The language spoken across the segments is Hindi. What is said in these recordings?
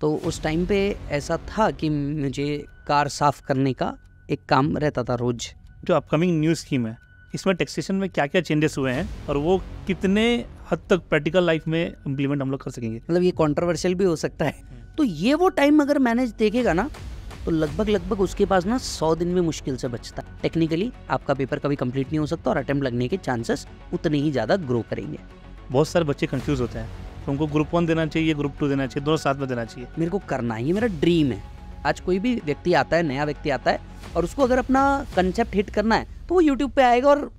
तो उस टाइम पे ऐसा था कि मुझे कार साफ़ करने का एक काम रहता था रोज़ जो अपकमिंग न्यू स्कीम है इसमें टैक्सेशन में क्या क्या चेंजेस हुए हैं और वो कितने हद तक प्रैक्टिकल लाइफ में इम्प्लीमेंट हम लोग कर सकेंगे मतलब ये कॉन्ट्रोवर्शियल भी हो सकता है हम्म। तो ये वो टाइम अगर मैनेज देखेगा ना तो लगभग लगभग उसके पास ना सौ दिन में मुश्किल से बचता है टेक्निकली आपका पेपर कभी कंप्लीट नहीं हो सकता और अटैम्प्ट लगने के चांसेस उतने ही ज़्यादा ग्रो करेंगे बहुत सारे बच्चे कंफ्यूज होते हैं तुमको ग्रुप वन देना चाहिए ग्रुप टू देना चाहिए दोनों साथ में देना चाहिए मेरे को करना ही मेरा ड्रीम है आज कोई भी व्यक्ति आता है नया व्यक्ति आता है और उसको अगर अपना कंसेप्ट हिट करना है तो वो यूट्यूब पे आएगा और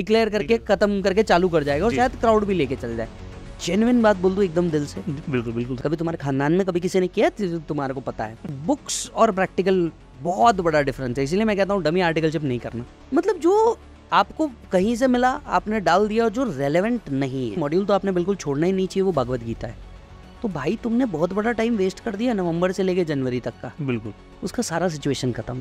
डिक्लेयर करके खत्म करके चालू कर जाएगा और शायद क्राउड भी लेके चल जाए जेनविन बात बोल दो एकदम दिल से बिल्कुल बिल्कुल कभी तुम्हारे खानदान में कभी किसी ने किया तो तुम्हारे को पता है बुक्स और प्रैक्टिकल बहुत बड़ा डिफरेंस है इसलिए मैं कहता हूँ डमी आर्टिकलशिप नहीं करना मतलब जो आपको कहीं से मिला आपने डाल दिया जो रेलेवेंट नहीं है मॉड्यूल तो आपने बिल्कुल छोड़ना ही नहीं चाहिए वो भगवत गीता है तो भाई तुमने बहुत बड़ा टाइम वेस्ट कर दिया नवंबर से लेके जनवरी तक का बिल्कुल उसका सारा सिचुएशन खत्म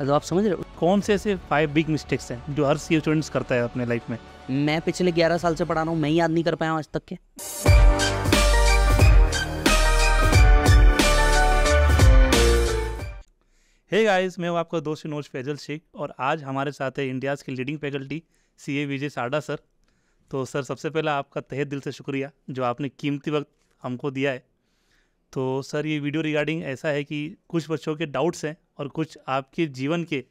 है तो आप समझ रहे हो कौन से ऐसे फाइव बिग मिस्टेक्स हैं जो हर सी स्टूडेंट्स करता है अपने लाइफ में मैं पिछले ग्यारह साल से पढ़ा रहा हूँ मैं याद नहीं कर पाया हूँ आज तक के हे गाइस मैं हूँ आपका दोस्त नोज फैजल शेख और आज हमारे साथ है इंडियाज़ के लीडिंग फैकल्टी सी ए विजय साडा सर तो सर सबसे पहला आपका तहे दिल से शुक्रिया जो आपने कीमती वक्त हमको दिया है तो सर ये वीडियो रिगार्डिंग ऐसा है कि कुछ बच्चों के डाउट्स हैं और कुछ आपके जीवन के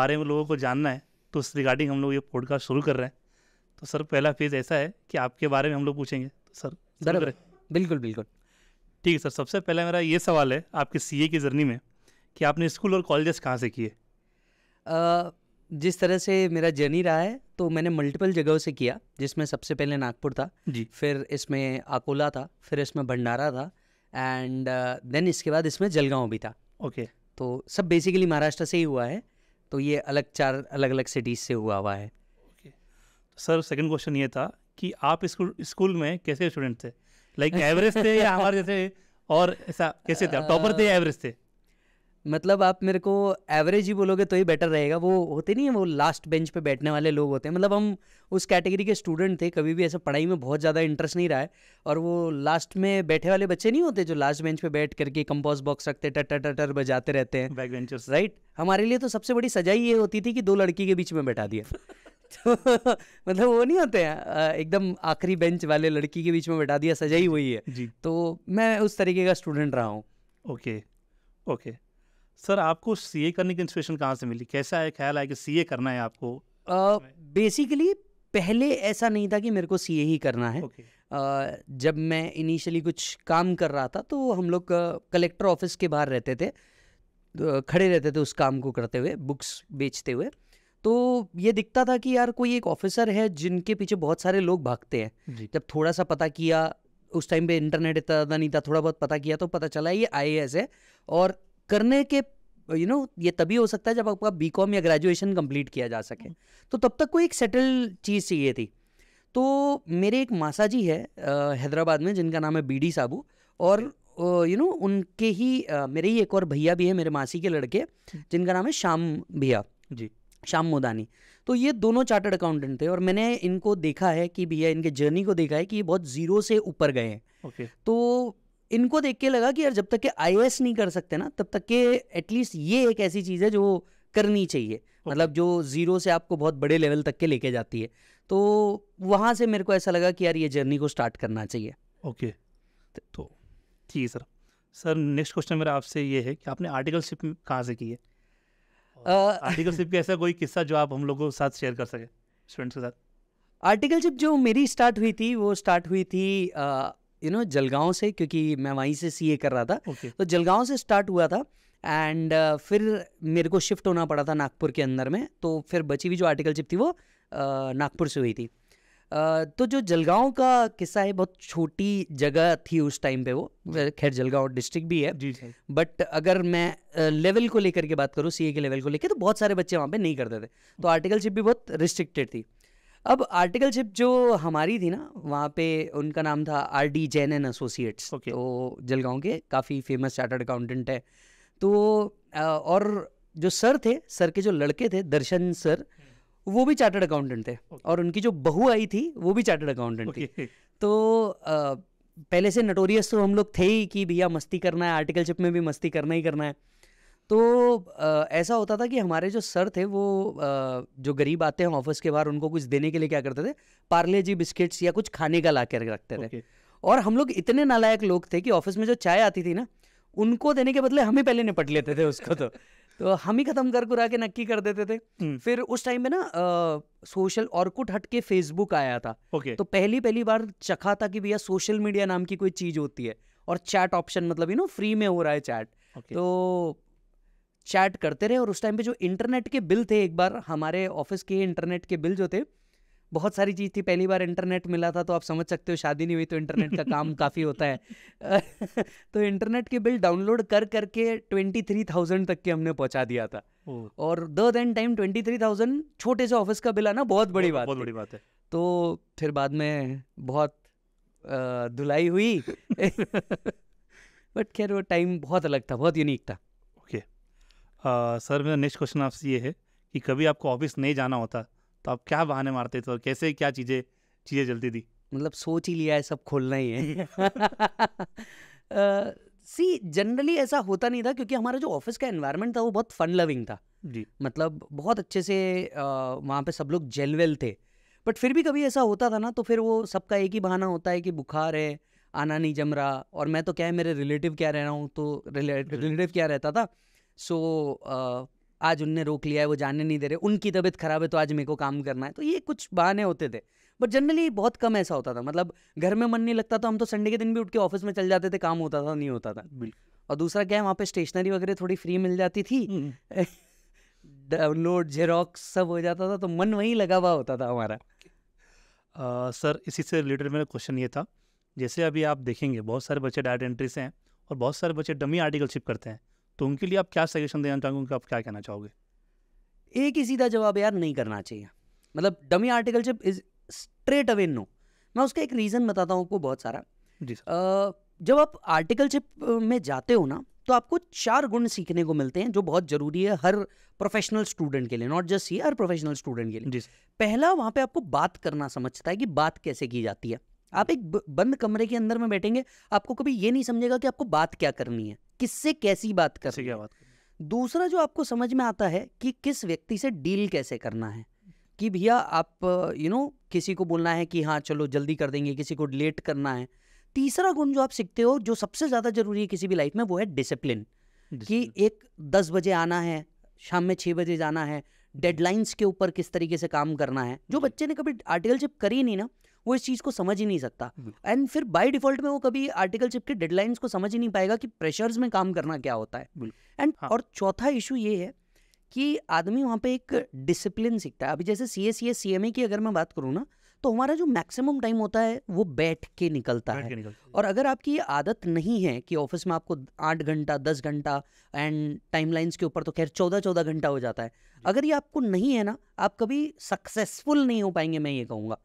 बारे में लोगों को जानना है तो उस रिगार्डिंग हम लोग ये पॉडकास्ट शुरू कर रहे हैं तो सर पहला फेज़ ऐसा है कि आपके बारे में हम लोग पूछेंगे तो सर जरूर बिल्कुल बिल्कुल ठीक है सर सबसे पहला मेरा ये सवाल है आपके सी की जर्नी में कि आपने स्कूल और कॉलेजेस कहाँ से किए जिस तरह से मेरा जर्नी रहा है तो मैंने मल्टीपल जगहों से किया जिसमें सबसे पहले नागपुर था जी फिर इसमें अकोला था फिर इसमें भंडारा था एंड देन uh, इसके बाद इसमें जलगांव भी था ओके okay. तो सब बेसिकली महाराष्ट्र से ही हुआ है तो ये अलग चार अलग अलग सिटीज से हुआ हुआ है ओके okay. तो सर सेकंड क्वेश्चन ये था कि आप स्कूल स्कूल में कैसे स्टूडेंट थे लाइक like, एवरेज थे या हमारे जैसे और ऐसा कैसे थे टॉपर थे या एवरेज थे मतलब आप मेरे को एवरेज ही बोलोगे तो ही बेटर रहेगा वो होते नहीं है वो लास्ट बेंच पे बैठने वाले लोग होते हैं मतलब हम उस कैटेगरी के स्टूडेंट थे कभी भी ऐसा पढ़ाई में बहुत ज़्यादा इंटरेस्ट नहीं रहा है और वो लास्ट में बैठे वाले बच्चे नहीं होते जो लास्ट बेंच पे बैठ करके कंपोज बॉक्स रखते टर टटर बजाते रहते हैं बैक बेंचर्स राइट हमारे लिए तो सबसे बड़ी सजाई ये होती थी कि दो लड़की के बीच में बैठा दिया तो मतलब वो नहीं होते हैं एकदम आखिरी बेंच वाले लड़की के बीच में बैठा दिया सजाई वही है तो मैं उस तरीके का स्टूडेंट रहा हूँ ओके ओके सर आपको सीए करने की इंस्पिरेशन कहाँ से मिली कैसा है ख्याल आया कि सीए करना है आपको बेसिकली पहले ऐसा नहीं था कि मेरे को सीए ही करना है okay. जब मैं इनिशियली कुछ काम कर रहा था तो हम लोग कलेक्टर ऑफिस के बाहर रहते थे खड़े रहते थे उस काम को करते हुए बुक्स बेचते हुए तो ये दिखता था कि यार कोई एक ऑफिसर है जिनके पीछे बहुत सारे लोग भागते हैं जब थोड़ा सा पता किया उस टाइम पे इंटरनेट इतना ज़्यादा नहीं था थोड़ा बहुत पता किया तो पता चला ये आई है और करने के यू you नो know, ये तभी हो सकता है जब आपका बी कॉम या ग्रेजुएशन कंप्लीट किया जा सके तो तब तक कोई एक सेटल चीज़ चाहिए थी तो मेरे एक मासा जी है हैदराबाद में जिनका नाम है बी डी साबू और यू नो उनके ही मेरे ही एक और भैया भी है मेरे मासी के लड़के जिनका नाम है श्याम भैया जी श्याम मोदानी तो ये दोनों चार्टर्ड अकाउंटेंट थे और मैंने इनको देखा है कि भैया इनके जर्नी को देखा है कि ये बहुत ज़ीरो से ऊपर गए हैं okay. तो इनको देख के लगा कि यार जब तक के आई नहीं कर सकते ना तब तक के एटलीस्ट ये एक ऐसी चीज़ है जो करनी चाहिए मतलब जो ज़ीरो से आपको बहुत बड़े लेवल तक के लेके जाती है तो वहाँ से मेरे को ऐसा लगा कि यार ये जर्नी को स्टार्ट करना चाहिए ओके तो ठीक है सर सर नेक्स्ट क्वेश्चन मेरा आपसे ये है कि आपने आर्टिकलशिप कहाँ से की है आर्टिकलशिप का ऐसा कोई किस्सा जो आप हम लोगों के साथ शेयर कर सके स्टूडेंट्स के साथ आर्टिकलशिप जो मेरी स्टार्ट हुई थी वो स्टार्ट हुई थी यू नो जलगांव से क्योंकि मैं वहीं से सीए कर रहा था okay. तो जलगांव से स्टार्ट हुआ था एंड uh, फिर मेरे को शिफ्ट होना पड़ा था नागपुर के अंदर में तो फिर बची हुई जो आर्टिकल चिप थी वो uh, नागपुर से हुई थी uh, तो जो जलगांव का किस्सा है बहुत छोटी जगह थी उस टाइम पे वो खैर जलगांव डिस्ट्रिक्ट भी है जी बट अगर मैं लेवल uh, को लेकर के बात करूँ सी के लेवल को लेकर तो बहुत सारे बच्चे वहाँ पे नहीं करते थे तो आर्टिकलशिप भी बहुत रिस्ट्रिक्टेड थी अब आर्टिकल शिप जो हमारी थी ना वहाँ पे उनका नाम था R D Jain and associates okay वो जलगांव के काफ़ी फेमस चार्टर्ड अकाउंटेंट है तो और जो सर थे सर के जो लड़के थे दर्शन सर वो भी चार्टर्ड अकाउंटेंट थे okay. और उनकी जो बहू आई थी वो भी चार्टर्ड अकाउंटेंट okay. थी तो आ, पहले से नटोरियस तो हम लोग थे ही कि भैया मस्ती करना है आर्टिकलशिप में भी मस्ती करना ही करना है तो अ, ऐसा होता था कि हमारे जो सर थे वो जो गरीब आते हैं ऑफिस के बाहर उनको कुछ देने के लिए क्या करते थे पार्ले जी बिस्किट्स या कुछ खाने का ला कर रखते थे और हम लोग इतने नालायक लोग थे कि ऑफिस में जो चाय आती थी ना उनको देने के बदले हम ही पहले निपट लेते थे उसको तो तो हम ही खत्म कर कुरा के नक्की कर देते थे हम्म। फिर उस टाइम में ना सोशल सोशल कुट हट के फेसबुक आया था ओके तो पहली पहली बार चखा था कि भैया सोशल मीडिया नाम की कोई चीज होती है और चैट ऑप्शन मतलब यू नो फ्री में हो रहा है चैट तो चैट करते रहे और उस टाइम पे जो इंटरनेट के बिल थे एक बार हमारे ऑफिस के इंटरनेट के बिल जो थे बहुत सारी चीज़ थी पहली बार इंटरनेट मिला था तो आप समझ सकते हो शादी नहीं हुई तो इंटरनेट का काम काफ़ी होता है तो इंटरनेट के बिल डाउनलोड कर करके ट्वेंटी थ्री थाउजेंड तक के हमने पहुंचा दिया था और the then time twenty three thousand छोटे से ऑफिस का बिल आना बहुत बड़ी बात बहुत बड़ी बात है तो फिर बाद में बहुत धुलाई हुई बट खैर वो टाइम बहुत अलग था बहुत यूनिक था सर मेरा नेक्स्ट क्वेश्चन आपसे ये है कि कभी आपको ऑफिस नहीं जाना होता तो आप क्या बहाने मारते थे और कैसे क्या चीज़ें चीज़ें चलती थी मतलब सोच ही लिया है सब खोलना ही है सी जनरली ऐसा होता नहीं था क्योंकि हमारा जो ऑफिस का एनवायरनमेंट था वो बहुत फन लविंग था जी मतलब बहुत अच्छे से वहाँ पे सब लोग जेलवेल थे बट फिर भी कभी ऐसा होता था ना तो फिर वो सबका एक ही बहाना होता है कि बुखार है आना नहीं जम रहा और मैं तो क्या है मेरे रिलेटिव क्या रह रहा हूँ तो रिलेटिव क्या रहता था सो so, आज उनने रोक लिया है वो जाने नहीं दे रहे उनकी तबीयत खराब है तो आज मेरे को काम करना है तो ये कुछ बहाने होते थे बट जनरली बहुत कम ऐसा होता था मतलब घर में मन नहीं लगता तो हम तो संडे के दिन भी उठ के ऑफिस में चल जाते थे काम होता था नहीं होता था और दूसरा क्या है वहाँ पे स्टेशनरी वगैरह थोड़ी फ्री मिल जाती थी डाउनलोड हम्म। जेरोक्स सब हो जाता था तो मन वहीं लगा हुआ होता था हमारा uh, सर इसी से रिलेटेड मेरा क्वेश्चन ये था जैसे अभी आप देखेंगे बहुत सारे बच्चे डायरेक्ट एंट्री से हैं और बहुत सारे बच्चे डमी आर्टिकलशिप करते हैं तो उनके लिए आप क्या सजेशन देना चाहोगे उनका आप क्या कहना चाहोगे एक ही सीधा जवाब यार नहीं करना चाहिए मतलब dummy articleship is straight away no मैं उसका एक रीज़न बताता हूँ आपको बहुत सारा जी सर जब आप आर्टिकल शिप में जाते हो ना तो आपको चार गुण सीखने को मिलते हैं जो बहुत जरूरी है हर प्रोफेशनल स्टूडेंट के लिए नॉट जस्ट ही हर प्रोफेशनल स्टूडेंट के लिए जी पहला वहाँ पे आपको बात करना समझता है कि बात कैसे की जाती है आप एक बंद कमरे के अंदर में बैठेंगे आपको कभी ये नहीं समझेगा कि आपको बात क्या करनी है किससे कैसी बात कर क्या बात दूसरा जो आपको समझ में आता है कि किस व्यक्ति से डील कैसे करना है कि भैया आप यू नो किसी को बोलना है कि हाँ चलो जल्दी कर देंगे किसी को लेट करना है तीसरा गुण जो आप सीखते हो जो सबसे ज़्यादा जरूरी है किसी भी लाइफ में वो है डिसिप्लिन कि एक दस बजे आना है शाम में छह बजे जाना है डेडलाइंस के ऊपर किस तरीके से काम करना है जो बच्चे ने कभी आर्टिकलशिप करी नहीं ना वो इस चीज़ को समझ ही नहीं सकता एंड हम्म। फिर बाय डिफॉल्ट में वो कभी चिप के डेडलाइंस को समझ ही नहीं पाएगा कि प्रेशर्स में काम करना क्या होता है एंड हाँ. और चौथा इशू ये है कि आदमी वहाँ पे एक डिसिप्लिन सीखता है अभी जैसे C S C C M A की अगर मैं बात करूँ ना तो हमारा जो मैक्सिमम टाइम होता है वो बैठ के निकलता है निकलता और अगर आपकी आदत नहीं है कि ऑफिस में आपको आठ घंटा दस घंटा एंड टाइमलाइंस के ऊपर तो खैर चौदह चौदह घंटा हो जाता है अगर ये आपको नहीं है ना आप कभी सक्सेसफुल नहीं हो पाएंगे मैं ये कहूँगा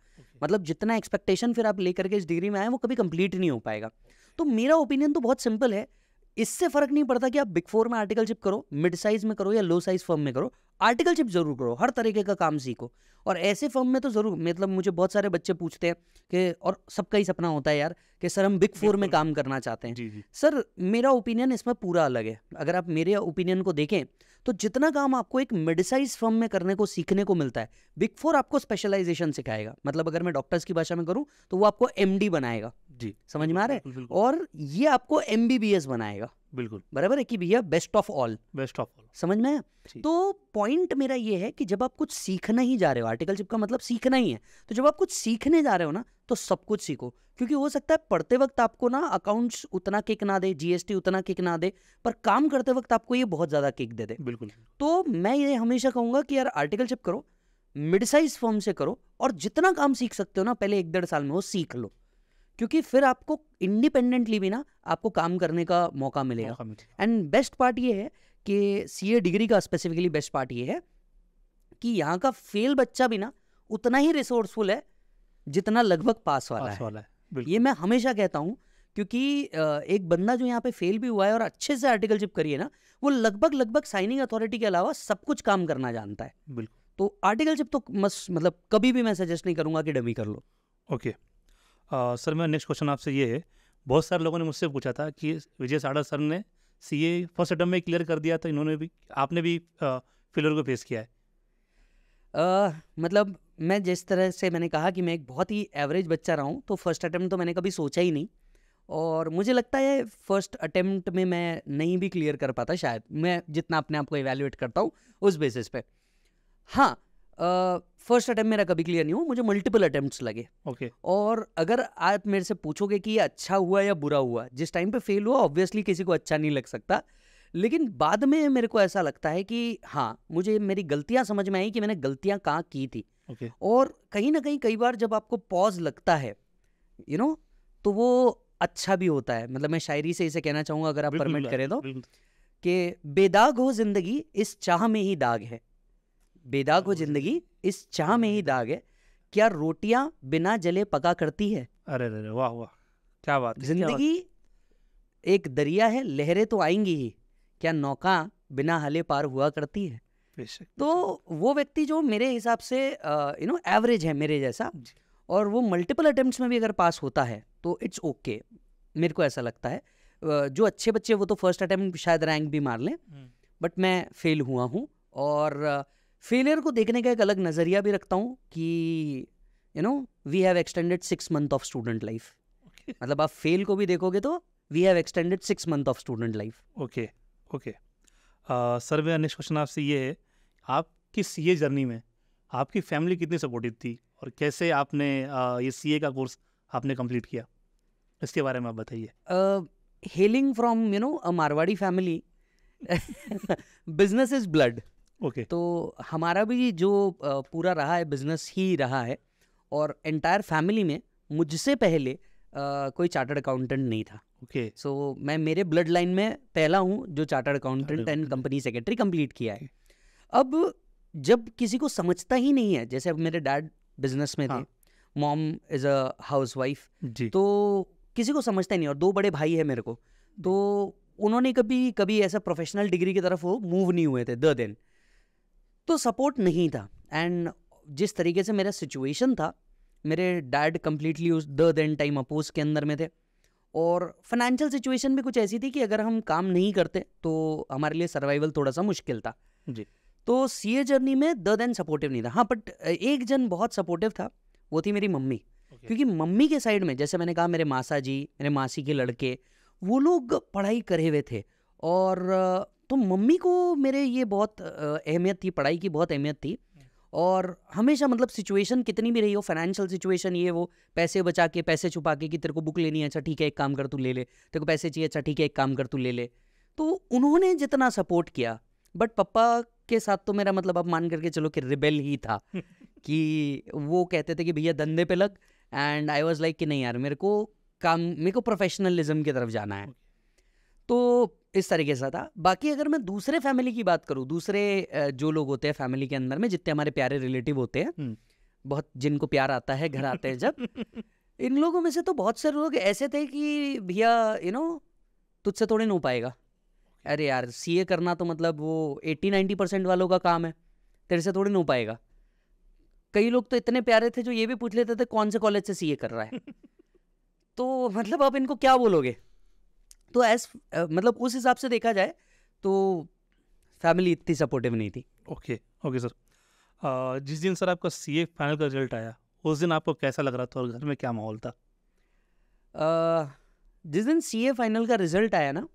मतलब जितना एक्सपेक्टेशन फिर आप लेकर के इस डिग्री में आए वो कभी कंप्लीट नहीं हो पाएगा तो मेरा ओपिनियन तो बहुत सिंपल है इससे फर्क नहीं पड़ता कि आप बिग फोर में आर्टिकलशिप करो मिड साइज में करो या लो साइज फर्म में करो शिप जरूर करो हर तरीके का काम सीखो और ऐसे फॉर्म में तो ज़रूर मतलब मुझे बहुत सारे बच्चे पूछते हैं कि और सबका ही सपना होता है यार कि सर हम बिग फोर में काम करना चाहते हैं जी जी। सर मेरा ओपिनियन इसमें पूरा अलग है अगर आप मेरे ओपिनियन को देखें तो जितना काम आपको एक मेडिसाइज फॉर्म फर्म में करने को सीखने को मिलता है बिग फोर आपको स्पेशलाइजेशन सिखाएगा मतलब अगर मैं डॉक्टर्स की भाषा में करूँ तो वो आपको एम बनाएगा जी समझ में आ रहा है और ये आपको एम बनाएगा बिल्कुल बराबर है कि भैया best of all best of all समझ में आया तो पॉइंट मेरा ये है कि जब आप कुछ सीखना ही जा रहे हो आर्टिकलशिप का मतलब सीखना ही है तो जब आप कुछ सीखने जा रहे हो ना तो सब कुछ सीखो क्योंकि हो सकता है पढ़ते वक्त आपको ना अकाउंट्स उतना किक ना दे जीएसटी उतना किक ना दे पर काम करते वक्त आपको ये बहुत ज़्यादा किक दे दे बिल्कुल तो मैं ये हमेशा कहूंगा कि यार आर्टिकलशिप करो मिड साइज फॉर्म से करो और जितना काम सीख सकते हो ना पहले एक डेढ़ साल में वो सीख लो क्योंकि फिर आपको इंडिपेंडेंटली भी ना आपको काम करने का मौका मिलेगा एंड बेस्ट पार्ट ये है कि सी डिग्री का स्पेसिफिकली बेस्ट पार्ट ये है कि यहाँ का फेल बच्चा भी ना उतना ही रिसोर्सफुल है जितना लगभग पास वाला पास है, वाला है ये मैं हमेशा कहता हूँ क्योंकि एक बंदा जो यहाँ पे फेल भी हुआ है और अच्छे से आर्टिकलशिप करिए ना वो लगभग लगभग साइनिंग अथॉरिटी के अलावा सब कुछ काम करना जानता है बिल्कुल तो आर्टिकलशिप तो मस मतलब कभी भी मैं सजेस्ट नहीं करूंगा कि डमी कर लो ओके okay. आ, सर मेरा नेक्स्ट क्वेश्चन आपसे ये है बहुत सारे लोगों ने मुझसे पूछा था कि विजय साड़ा सर ने सी ए फर्स्ट अटम्प में क्लियर कर दिया था इन्होंने भी आपने भी फिलर को फेस किया है आ, मतलब मैं जिस तरह से मैंने कहा कि मैं एक बहुत ही एवरेज बच्चा रहा हूँ तो फर्स्ट अटैम्प्ट तो मैंने कभी सोचा ही नहीं और मुझे लगता है फर्स्ट अटैम्प्ट में मैं नहीं भी क्लियर कर पाता शायद मैं जितना अपने आप को इवेल्यूएट करता हूँ उस बेसिस पे हाँ फर्स्ट अटेम्प्ट मेरा कभी क्लियर नहीं हुआ मुझे मल्टीपल अटेम्प्ट्स लगे ओके okay. और अगर आप मेरे से पूछोगे कि ये अच्छा हुआ या बुरा हुआ जिस टाइम पे फेल हुआ ऑब्वियसली किसी को अच्छा नहीं लग सकता लेकिन बाद में मेरे को ऐसा लगता है कि हाँ मुझे मेरी गलतियाँ समझ में आई कि मैंने गलतियाँ कहाँ की थी okay. और कहीं ना कहीं कई बार जब आपको पॉज लगता है यू you नो know, तो वो अच्छा भी होता है मतलब मैं शायरी से इसे कहना चाहूँगा अगर आप परमिट करें तो कि बेदाग हो जिंदगी इस चाह में ही दाग है बेदाग हो जिंदगी इस चाह में ही दाग है क्या रोटियां बिना जले पका करती है अरे अरे वाह वाह क्या बात जिंदगी एक दरिया है लहरें तो आएंगी ही क्या नौका बिना हले पार हुआ करती है तो वो व्यक्ति जो मेरे हिसाब से यू नो एवरेज है मेरे जैसा और वो मल्टीपल अटेम्प्ट्स में भी अगर पास होता है तो इट्स ओके okay, मेरे को ऐसा लगता है जो अच्छे बच्चे वो तो फर्स्ट अटेम्प्ट शायद रैंक भी मार लें बट हम्म। मैं फेल हुआ हूँ और uh, फेलियर को देखने का एक अलग नज़रिया भी रखता हूँ कि you know we have extended six month of student life मतलब आप फेल को भी देखोगे तो we have extended six month of student life okay okay sir मेरा नेक्स्ट क्वेश्चन आपसे ये है आप किस ये जर्नी में आपकी फैमिली कितनी सपोर्टिव थी और कैसे आपने uh, ये सी का कोर्स आपने कंप्लीट किया इसके बारे में आप बताइए hailing from you know a Marwari family business is blood okay okay. तो हमारा भी जो पूरा रहा है बिजनेस ही रहा है और एंटायर फैमिली में मुझसे पहले कोई चार्टर्ड अकाउंटेंट नहीं था ओके okay. सो so, मैं मेरे ब्लड लाइन में पहला हूँ जो chartered accountant and company secretary complete किया है अब जब किसी को समझता ही नहीं है जैसे अब मेरे डैड बिजनेस में हाँ. थे mom is a housewife तो किसी को समझता ही नहीं और दो बड़े भाई है मेरे को तो उन्होंने कभी कभी ऐसा प्रोफेशनल डिग्री की तरफ वो मूव नहीं हुए थे द देन तो सपोर्ट नहीं था एंड जिस तरीके से मेरा सिचुएशन था मेरे डैड कम्प्लीटली उस द देन टाइम अपोज के अंदर में थे और फाइनेंशियल सिचुएशन भी कुछ ऐसी थी कि अगर हम काम नहीं करते तो हमारे लिए सर्वाइवल थोड़ा सा मुश्किल था जी तो सी ए जर्नी में द देन सपोर्टिव नहीं था हाँ बट एक जन बहुत सपोर्टिव था वो थी मेरी मम्मी okay. क्योंकि मम्मी के साइड में जैसे मैंने कहा मेरे मासा जी मेरे मासी के लड़के वो लोग पढ़ाई करे हुए थे और तो मम्मी को मेरे ये बहुत अहमियत थी पढ़ाई की बहुत अहमियत थी हम्म। और हमेशा मतलब सिचुएशन कितनी भी रही हो फाइनेंशियल सिचुएशन ये वो पैसे बचा के पैसे छुपा के कि तेरे को बुक लेनी है अच्छा ठीक है एक काम कर तू ले ले तेरे को पैसे चाहिए अच्छा ठीक है एक काम कर तू ले ले तो उन्होंने जितना सपोर्ट किया बट पप्पा के साथ तो मेरा मतलब अब मान करके चलो कि रिबेल ही था कि वो कहते थे कि भैया धंधे पे लग एंड आई वॉज लाइक कि नहीं यार मेरे को काम मेरे को प्रोफेशनलिज्म की तरफ जाना है तो इस तरीके से था बाकी अगर मैं दूसरे फैमिली की बात करूँ दूसरे जो लोग होते हैं फैमिली के अंदर में जितने हमारे प्यारे रिलेटिव होते हैं हम्म। बहुत जिनको प्यार आता है घर आते हैं जब इन लोगों में से तो बहुत सारे लोग ऐसे थे कि भैया यू नो तुझसे थोड़े नहीं हो पाएगा अरे यार ए करना तो मतलब वो एट्टी नाइन्टी परसेंट वालों का काम है तेरे से थोड़ी नहीं हो पाएगा कई लोग तो इतने प्यारे थे जो ये भी पूछ लेते थे कौन से कॉलेज से ए कर रहा है तो मतलब आप इनको क्या बोलोगे तो एज uh, मतलब उस हिसाब से देखा जाए तो फैमिली इतनी सपोर्टिव नहीं थी ओके ओके सर जिस दिन सर आपका सी फाइनल का रिजल्ट आया उस दिन आपको कैसा लग रहा था और घर में क्या माहौल था uh, जिस दिन सी फाइनल का रिजल्ट आया ना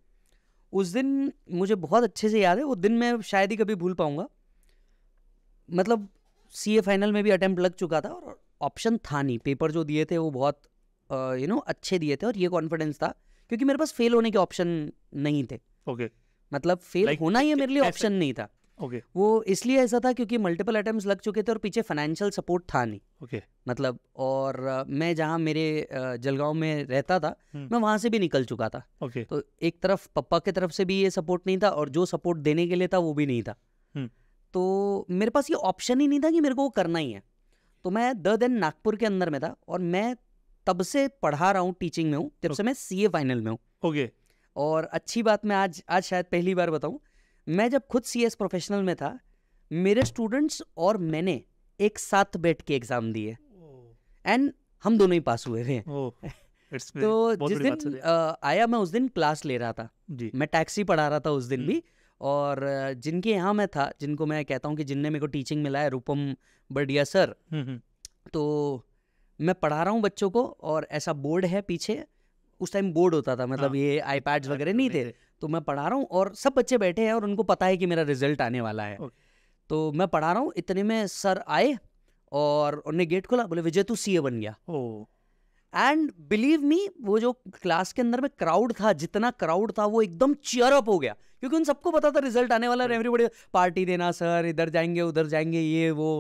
उस दिन मुझे बहुत अच्छे से याद है वो दिन मैं शायद ही कभी भूल पाऊंगा मतलब सी फाइनल में भी अटैम्प्ट लग चुका था और ऑप्शन था नहीं पेपर जो दिए थे वो बहुत यू नो अच्छे दिए थे और ये कॉन्फिडेंस था क्योंकि मेरे पास फेल होने के ऑप्शन नहीं थे ओके okay. मतलब फेल like, होना ही मेरे लिए ऑप्शन नहीं था ओके okay. वो इसलिए ऐसा था क्योंकि मल्टीपल अटेम्प्ट लग चुके थे और पीछे फाइनेंशियल सपोर्ट था नहीं ओके okay. मतलब और मैं जहाँ मेरे जलगांव में रहता था hmm. मैं वहां से भी निकल चुका था ओके okay. तो एक तरफ पप्पा की तरफ से भी ये सपोर्ट नहीं था और जो सपोर्ट देने के लिए था वो भी नहीं था hmm. तो मेरे पास ये ऑप्शन ही नहीं था कि मेरे को वो करना ही है तो मैं द देन नागपुर के अंदर में था और मैं तब से पढ़ा रहा हूँ टीचिंग में हूँ जब से मैं सी फाइनल में हूँ ओके और अच्छी बात मैं आज आज शायद पहली बार बताऊँ मैं जब खुद सी प्रोफेशनल में था मेरे स्टूडेंट्स और मैंने एक साथ बैठ के एग्जाम दिए एंड हम दोनों ही पास हुए थे तो जिस दिन आया मैं उस दिन क्लास ले रहा था जी. मैं टैक्सी पढ़ा रहा था उस दिन भी हम्म। और जिनके यहाँ मैं था जिनको मैं कहता हूँ कि जिनने मेरे को टीचिंग मिला है रूपम बडिया सर हम्म, हम्म। तो मैं पढ़ा रहा हूँ बच्चों को और ऐसा बोर्ड है पीछे उस टाइम बोर्ड होता था मतलब हाँ। ये आईपैड्स अच्छा, वगैरह नहीं थे तो मैं पढ़ा रहा हूँ और सब बच्चे बैठे हैं और उनको पता है कि मेरा रिजल्ट आने वाला है तो मैं पढ़ा रहा हूँ इतने में सर आए और उन्हें गेट खोला बोले विजय तू सी बन गया एंड बिलीव मी वो जो क्लास के अंदर में क्राउड था जितना क्राउड था वो एकदम चेयर अप हो गया क्योंकि उन सबको पता था रिजल्ट आने वाला है एवरीबडी पार्टी हाँ। देना सर इधर जाएंगे उधर जाएंगे ये वो